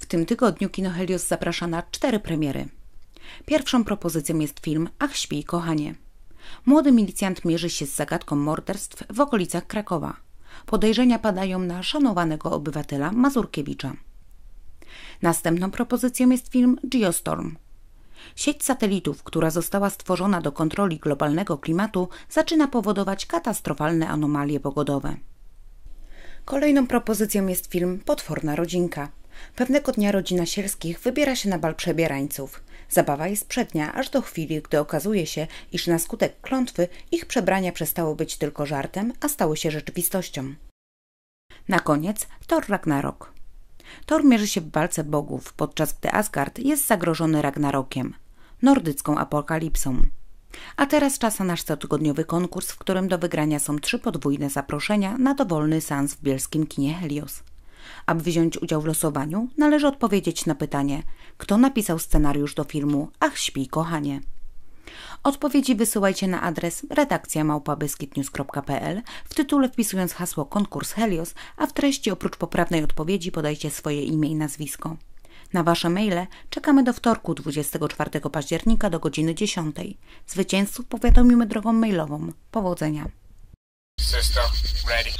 W tym tygodniu Kino Helios zaprasza na cztery premiery. Pierwszą propozycją jest film Ach śpij kochanie. Młody milicjant mierzy się z zagadką morderstw w okolicach Krakowa. Podejrzenia padają na szanowanego obywatela Mazurkiewicza. Następną propozycją jest film Geostorm. Sieć satelitów, która została stworzona do kontroli globalnego klimatu, zaczyna powodować katastrofalne anomalie pogodowe. Kolejną propozycją jest film Potworna rodzinka Pewnego dnia rodzina Sielskich wybiera się na bal przebierańców. Zabawa jest przednia, aż do chwili, gdy okazuje się, iż na skutek klątwy ich przebrania przestało być tylko żartem, a stały się rzeczywistością. Na koniec Thor Ragnarok. Thor mierzy się w walce bogów, podczas gdy Asgard jest zagrożony Ragnarokiem, nordycką apokalipsą. A teraz czas na nasz cotygodniowy konkurs, w którym do wygrania są trzy podwójne zaproszenia na dowolny sans w bielskim kinie Helios. Aby wziąć udział w losowaniu, należy odpowiedzieć na pytanie, kto napisał scenariusz do filmu Ach śpi kochanie. Odpowiedzi wysyłajcie na adres redakcja.małpabyskitnews.pl w tytule wpisując hasło konkurs Helios, a w treści oprócz poprawnej odpowiedzi podajcie swoje imię i nazwisko. Na Wasze maile czekamy do wtorku 24 października do godziny 10. Zwycięzców powiadomimy drogą mailową. Powodzenia! System ready.